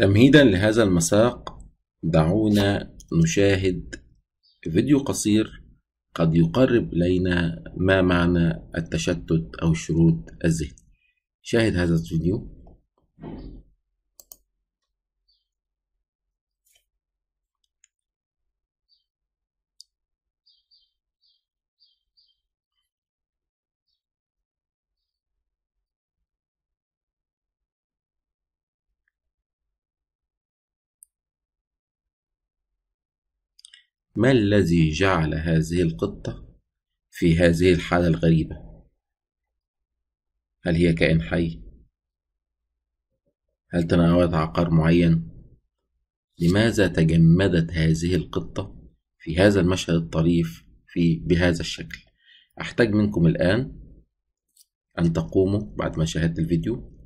تمهيدا لهذا المساق دعونا نشاهد فيديو قصير قد يقرب إلينا ما معنى التشتت أو الشرود الذهني شاهد هذا الفيديو ما الذي جعل هذه القطة في هذه الحالة الغريبة؟ هل هي كائن حي؟ هل تناولت عقار معين؟ لماذا تجمدت هذه القطة في هذا المشهد الطريف في بهذا الشكل؟ أحتاج منكم الآن أن تقوموا بعد ما شاهدت الفيديو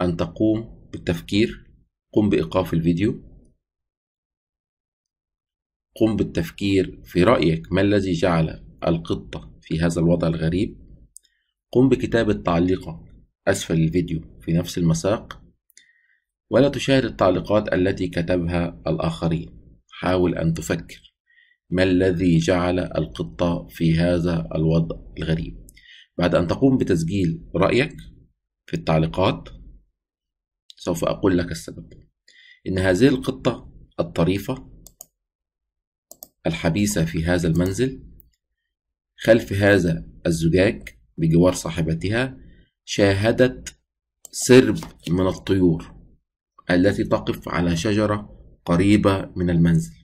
أن تقوم بالتفكير قم بإيقاف الفيديو قم بالتفكير في رأيك ما الذي جعل القطة في هذا الوضع الغريب قم بكتابة تعليقة أسفل الفيديو في نفس المساق ولا تشاهد التعليقات التي كتبها الآخرين حاول أن تفكر ما الذي جعل القطة في هذا الوضع الغريب بعد أن تقوم بتسجيل رأيك في التعليقات سوف أقول لك السبب إن هذه القطة الطريفة الحبيسة في هذا المنزل خلف هذا الزجاج بجوار صاحبتها شاهدت سرب من الطيور التي تقف على شجرة قريبة من المنزل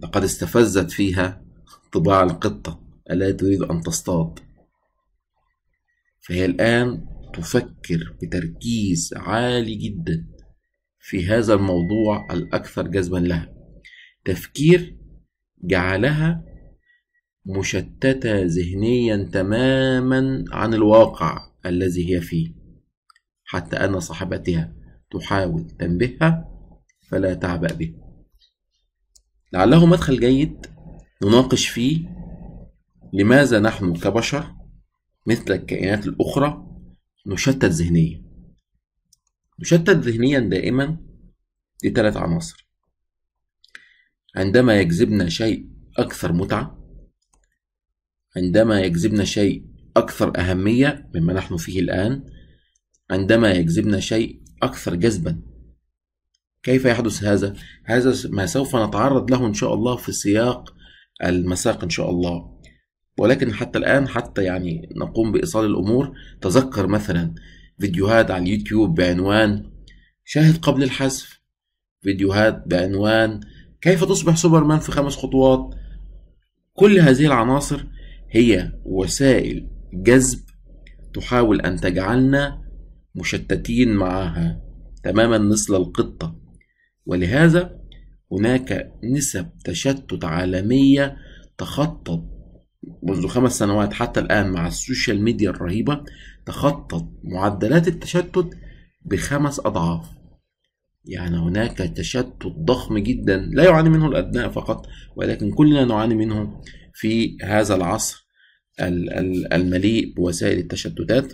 لقد استفزت فيها طباع القطة التي تريد أن تصطاد فهي الآن تفكر بتركيز عالي جدا في هذا الموضوع الأكثر جذبا لها تفكير جعلها مشتتة ذهنيا تماما عن الواقع الذي هي فيه حتى أن صاحبتها تحاول تنبهها فلا تعبأ به لعله مدخل جيد نناقش فيه لماذا نحن كبشر مثل الكائنات الأخرى نشتت ذهنيا يشتت ذهنيا دائما لثلاث عناصر عندما يجذبنا شيء أكثر متعة عندما يجذبنا شيء أكثر أهمية مما نحن فيه الآن عندما يجذبنا شيء أكثر جذبا كيف يحدث هذا؟ هذا ما سوف نتعرض له إن شاء الله في سياق المساق إن شاء الله ولكن حتى الآن حتى يعني نقوم بإيصال الأمور تذكر مثلا فيديوهات على اليوتيوب بعنوان شاهد قبل الحذف فيديوهات بعنوان كيف تصبح سوبرمان في خمس خطوات كل هذه العناصر هي وسائل جذب تحاول أن تجعلنا مشتتين معها تماما مثل القطة ولهذا هناك نسب تشتت عالمية تخطت منذ خمس سنوات حتى الآن مع السوشيال ميديا الرهيبة تخطت معدلات التشتت بخمس أضعاف يعني هناك تشتت ضخم جدا لا يعاني منه الأبناء فقط ولكن كلنا نعاني منه في هذا العصر المليء بوسائل التشتتات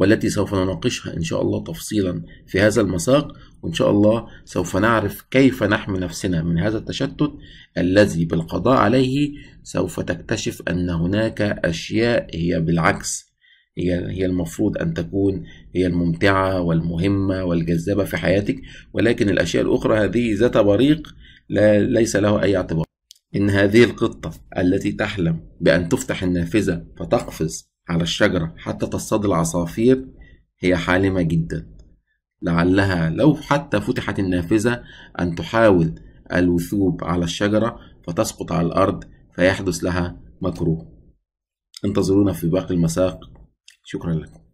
والتي سوف نناقشها إن شاء الله تفصيلا في هذا المساق وإن شاء الله سوف نعرف كيف نحمي نفسنا من هذا التشتت الذي بالقضاء عليه سوف تكتشف أن هناك أشياء هي بالعكس هي هي المفروض أن تكون هي الممتعة والمهمة والجذابة في حياتك ولكن الأشياء الأخرى هذه ذات بريق لا ليس له أي اعتبار إن هذه القطة التي تحلم بأن تفتح النافذة فتقفز على الشجرة حتى تصطاد العصافير هي حالمة جدا لعلها لو حتى فتحت النافذة أن تحاول الوثوب على الشجرة فتسقط على الأرض فيحدث لها مكروه انتظرونا في باقي المساق شكرا لكم